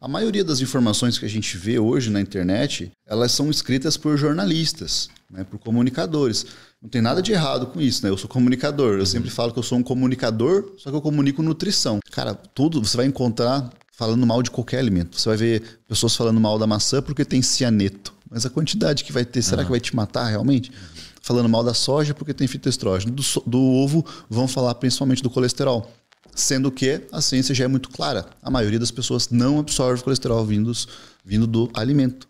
A maioria das informações que a gente vê hoje na internet, elas são escritas por jornalistas, né, por comunicadores. Não tem nada de errado com isso, né? Eu sou comunicador, eu uhum. sempre falo que eu sou um comunicador, só que eu comunico nutrição. Cara, tudo você vai encontrar falando mal de qualquer alimento. Você vai ver pessoas falando mal da maçã porque tem cianeto. Mas a quantidade que vai ter, será uhum. que ah. vai te matar realmente? Falando mal da soja porque tem fitoestrógeno. Do, do ovo vão falar principalmente do colesterol. Sendo que a ciência já é muito clara. A maioria das pessoas não absorve colesterol vindos, vindo do alimento.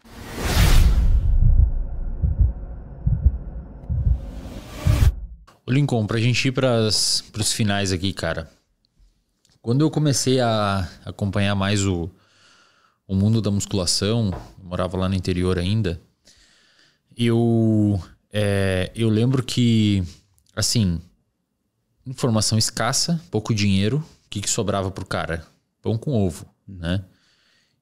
O Lincoln, pra gente ir para pros finais aqui, cara. Quando eu comecei a acompanhar mais o, o mundo da musculação, morava lá no interior ainda, eu, é, eu lembro que, assim, informação escassa, pouco dinheiro. O que, que sobrava pro cara? Pão com ovo, né?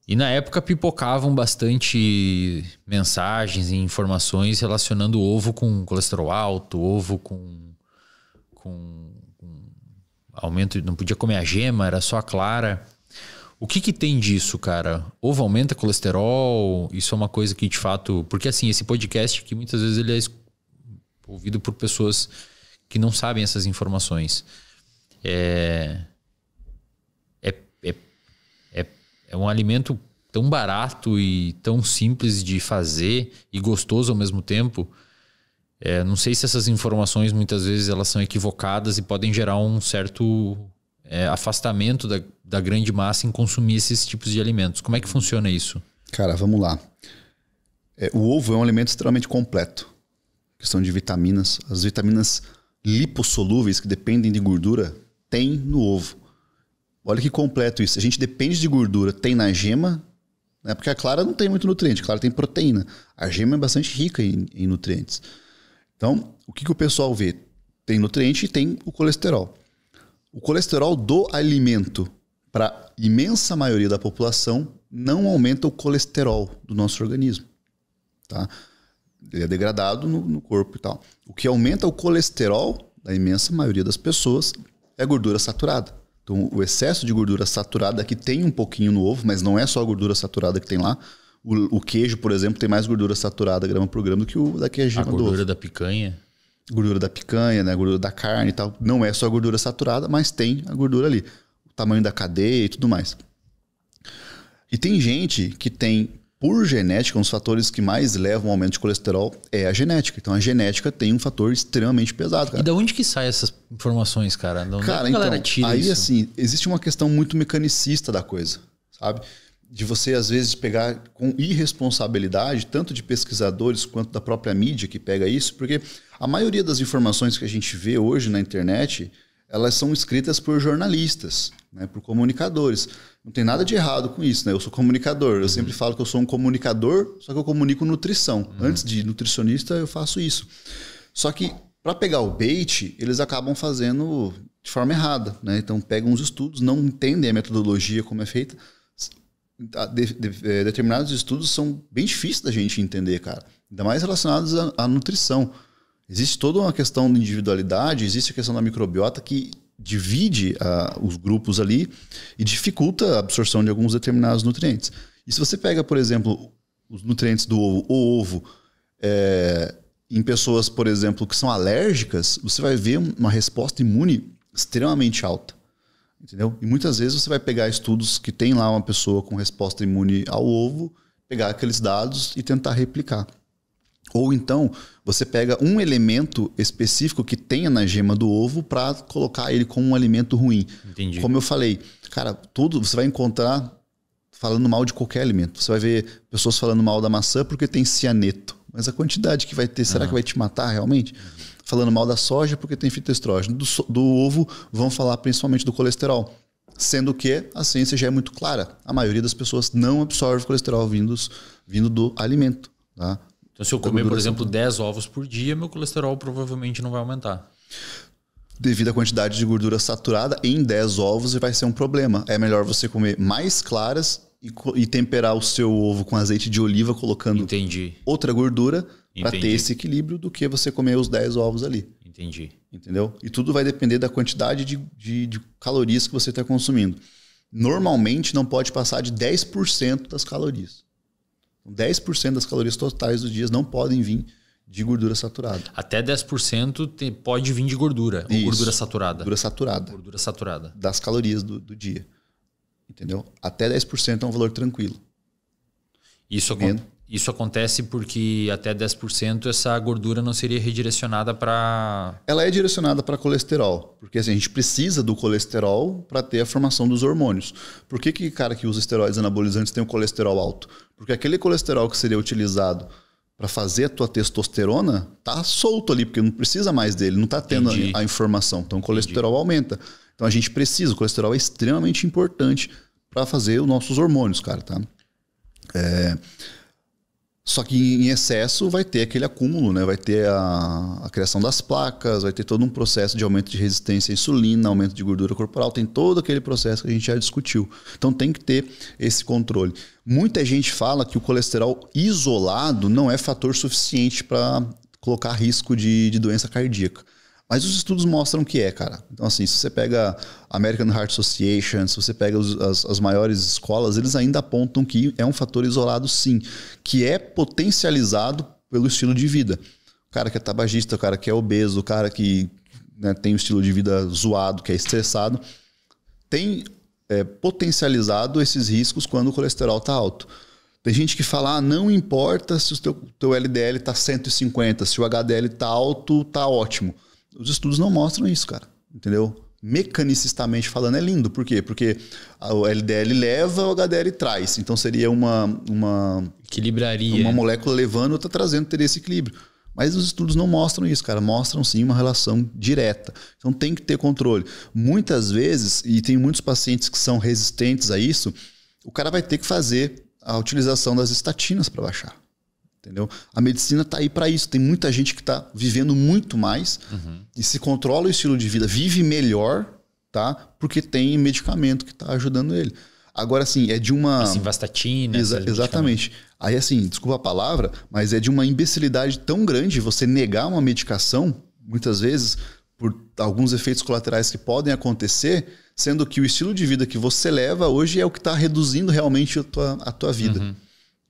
E na época pipocavam bastante mensagens e informações relacionando ovo com colesterol alto, ovo com, com, com, aumento, não podia comer a gema, era só a clara. O que, que tem disso, cara? Ovo aumenta colesterol? Isso é uma coisa que de fato. Porque assim, esse podcast que muitas vezes ele é ouvido por pessoas que não sabem essas informações. É, é, é, é, é um alimento tão barato e tão simples de fazer e gostoso ao mesmo tempo. É, não sei se essas informações muitas vezes elas são equivocadas e podem gerar um certo é, afastamento da, da grande massa em consumir esses tipos de alimentos. Como é que funciona isso? Cara, vamos lá. É, o ovo é um alimento extremamente completo. Questão de vitaminas. As vitaminas lipossolúveis que dependem de gordura tem no ovo. Olha que completo isso. A gente depende de gordura, tem na gema, né? porque a clara não tem muito nutriente, a clara tem proteína. A gema é bastante rica em, em nutrientes. Então, o que, que o pessoal vê? Tem nutriente e tem o colesterol. O colesterol do alimento, para a imensa maioria da população, não aumenta o colesterol do nosso organismo. Tá? ele é degradado no, no corpo e tal. O que aumenta o colesterol da imensa maioria das pessoas é gordura saturada. Então, o excesso de gordura saturada que tem um pouquinho no ovo, mas não é só a gordura saturada que tem lá. O, o queijo, por exemplo, tem mais gordura saturada grama por grama do que o da queijinha do ovo. A gordura da picanha? Gordura da picanha, né? gordura da carne e tal. Não é só a gordura saturada, mas tem a gordura ali. O tamanho da cadeia e tudo mais. E tem gente que tem por genética, um dos fatores que mais levam ao aumento de colesterol é a genética. Então a genética tem um fator extremamente pesado, cara. E da onde que saem essas informações, cara? cara, é então, tira aí isso? assim, existe uma questão muito mecanicista da coisa, sabe? De você às vezes pegar com irresponsabilidade, tanto de pesquisadores quanto da própria mídia que pega isso, porque a maioria das informações que a gente vê hoje na internet, elas são escritas por jornalistas, né, por comunicadores. Não tem nada de errado com isso, né? Eu sou comunicador. Eu uhum. sempre falo que eu sou um comunicador, só que eu comunico nutrição. Uhum. Antes de nutricionista, eu faço isso. Só que para pegar o bait, eles acabam fazendo de forma errada, né? Então pegam os estudos, não entendem a metodologia como é feita. De, de, de, é, determinados estudos são bem difíceis da gente entender, cara. Ainda mais relacionados à, à nutrição. Existe toda uma questão de individualidade, existe a questão da microbiota que divide ah, os grupos ali e dificulta a absorção de alguns determinados nutrientes. E se você pega, por exemplo, os nutrientes do ovo, o ovo, é, em pessoas, por exemplo, que são alérgicas, você vai ver uma resposta imune extremamente alta. Entendeu? E muitas vezes você vai pegar estudos que tem lá uma pessoa com resposta imune ao ovo, pegar aqueles dados e tentar replicar. Ou então você pega um elemento específico que tenha na gema do ovo para colocar ele como um alimento ruim. Entendi. Como eu falei, cara, tudo você vai encontrar falando mal de qualquer alimento. Você vai ver pessoas falando mal da maçã porque tem cianeto. Mas a quantidade que vai ter, será uhum. que vai te matar realmente? Falando mal da soja porque tem fitoestrógeno. Do, do ovo, vão falar principalmente do colesterol. Sendo que a ciência já é muito clara. A maioria das pessoas não absorve colesterol vindos, vindo do alimento. Tá? Então, se eu comer, por exemplo, 10 ovos por dia, meu colesterol provavelmente não vai aumentar. Devido à quantidade de gordura saturada em 10 ovos, vai ser um problema. É melhor você comer mais claras e, e temperar o seu ovo com azeite de oliva, colocando Entendi. outra gordura para ter esse equilíbrio do que você comer os 10 ovos ali. Entendi. Entendeu? E tudo vai depender da quantidade de, de, de calorias que você está consumindo. Normalmente não pode passar de 10% das calorias. 10% das calorias totais dos dias não podem vir de gordura saturada. Até 10% tem pode vir de gordura, Isso, gordura saturada. Gordura saturada. Gordura saturada. Das calorias do, do dia. Entendeu? Até 10% é um valor tranquilo. Isso, Menos, isso acontece porque até 10% essa gordura não seria redirecionada para. Ela é direcionada para colesterol, porque assim, a gente precisa do colesterol para ter a formação dos hormônios. Por que, que cara que usa esteroides anabolizantes tem o colesterol alto? Porque aquele colesterol que seria utilizado para fazer a tua testosterona tá solto ali, porque não precisa mais dele, não está tendo a informação. Então o colesterol Entendi. aumenta. Então a gente precisa, o colesterol é extremamente importante para fazer os nossos hormônios, cara, tá? É. Só que em excesso vai ter aquele acúmulo, né? vai ter a, a, criação das placas, vai ter todo um processo de aumento de resistência à insulina, aumento de gordura corporal, tem todo aquele processo que a gente já discutiu. Então tem que ter esse controle. Muita gente fala que o colesterol isolado não é fator suficiente para colocar risco de, de doença cardíaca. Mas os estudos mostram que é, cara. Então, assim, se você pega a American Heart Association, se você pega os, as, as maiores escolas, eles ainda apontam que é um fator isolado, sim, que é potencializado pelo estilo de vida. O cara que é tabagista, o cara que é obeso, o cara que né, tem um estilo de vida zoado, que é estressado, tem é, potencializado esses riscos quando o colesterol está alto. Tem gente que fala, ah, não importa se o teu, teu LDL está 150, se o HDL está alto, está ótimo. Os estudos não mostram isso, cara. Entendeu? Mecanicistamente falando, é lindo. Por quê? Porque o LDL leva, o HDL traz. Então seria uma. uma Equilibraria. Uma molécula levando, outra trazendo, teria esse equilíbrio. Mas os estudos não mostram isso, cara. Mostram sim uma relação direta. Então tem que ter controle. Muitas vezes, e tem muitos pacientes que são resistentes a isso, o cara vai ter que fazer a utilização das estatinas para baixar entendeu? A medicina está aí para isso. Tem muita gente que está vivendo muito mais uhum. e se controla o estilo de vida, vive melhor, tá? Porque tem medicamento que está ajudando ele. Agora, assim, é de uma. Assim, vastatina. Exa exatamente. Aí, assim, desculpa a palavra, mas é de uma imbecilidade tão grande você negar uma medicação, muitas vezes, por alguns efeitos colaterais que podem acontecer, sendo que o estilo de vida que você leva hoje é o que está reduzindo realmente a tua, a tua vida. Uhum.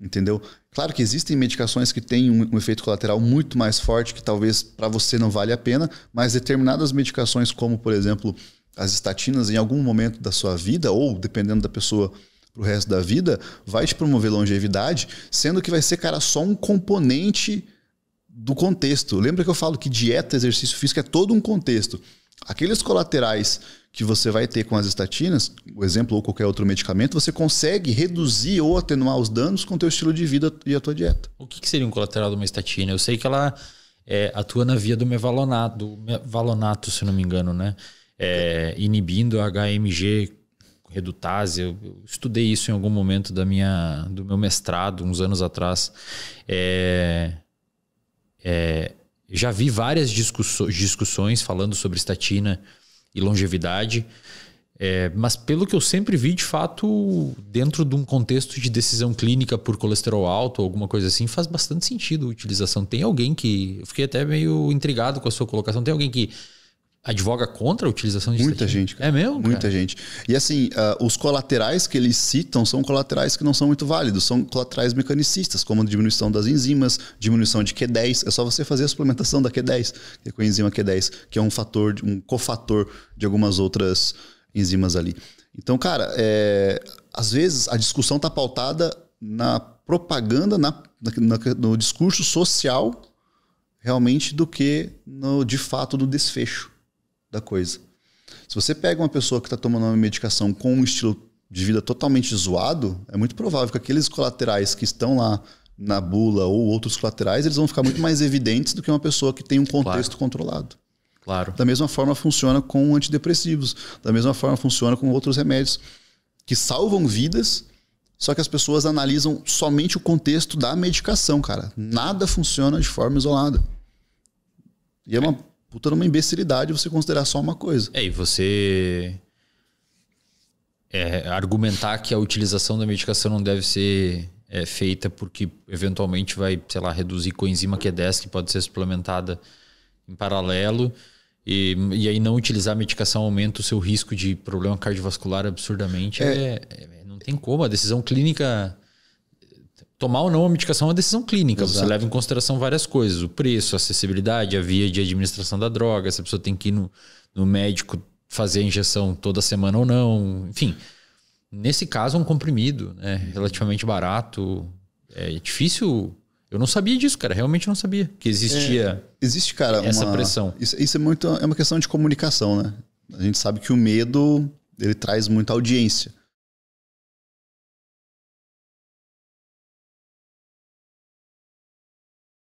Entendeu? Claro que existem medicações que têm um, um efeito colateral muito mais forte, que talvez para você não vale a pena, mas determinadas medicações, como por exemplo as estatinas, em algum momento da sua vida, ou dependendo da pessoa, para o resto da vida, vai te promover longevidade, sendo que vai ser, cara, só um componente do contexto. Lembra que eu falo que dieta, exercício físico é todo um contexto. Aqueles colaterais que você vai ter com as estatinas, o exemplo ou qualquer outro medicamento, você consegue reduzir ou atenuar os danos com o teu estilo de vida e a tua dieta. O que, seria um colateral de uma estatina? Eu sei que ela é, atua na via do mevalonato, do mevalonato se não me engano, né? É, inibindo a HMG redutase. Eu, eu, estudei isso em algum momento da minha, do meu mestrado, uns anos atrás. É, é já vi várias discussões falando sobre estatina e longevidade. É, mas pelo que eu sempre vi, de fato, dentro de um contexto de decisão clínica por colesterol alto ou alguma coisa assim, faz bastante sentido a utilização. Tem alguém que. Eu fiquei até meio intrigado com a sua colocação. Tem alguém que advoga contra a utilização de Muita gente. Cara. É mesmo? Muita cara? gente. E assim, uh, os colaterais que eles citam são colaterais que não são muito válidos, são colaterais mecanicistas, como diminuição das enzimas, diminuição de Q10. É só você fazer a suplementação da Q10, que é com a enzima Q10, que é um fator, um cofator de algumas outras enzimas ali. Então, cara, é, às vezes a discussão está pautada na propaganda, na, na, no discurso social realmente do que no, de fato do desfecho da coisa. Se você pega uma pessoa que está tomando uma medicação com um estilo de vida totalmente zoado, é muito provável que aqueles colaterais que estão lá na bula ou outros colaterais, eles vão ficar muito mais evidentes do que uma pessoa que tem um contexto claro. controlado. Claro. Da mesma forma funciona com antidepressivos, da mesma forma funciona com outros remédios que salvam vidas, só que as pessoas analisam somente o contexto da medicação, cara. Nada funciona de forma isolada. E é uma puta numa imbecilidade você considerar só uma coisa. É, e você é, argumentar que a utilização da medicação não deve ser é, feita porque eventualmente vai, sei lá, reduzir coenzima Q10 que pode ser suplementada em paralelo e, e aí não utilizar a medicação aumenta o seu risco de problema cardiovascular absurdamente. É, é, é não tem como, a decisão clínica tomar ou não a medicação é uma decisão clínica. Exato. Você leva em consideração várias coisas: o preço, a acessibilidade, a via de administração da droga, se a pessoa tem que ir no, no médico fazer a injeção toda semana ou não. Enfim, nesse caso, é um comprimido né, relativamente barato. É difícil. Eu não sabia disso, cara. Realmente não sabia que existia. É, existe, cara, essa uma, pressão. Isso, isso, é muito é uma questão de comunicação, né? A gente sabe que o medo ele traz muita audiência.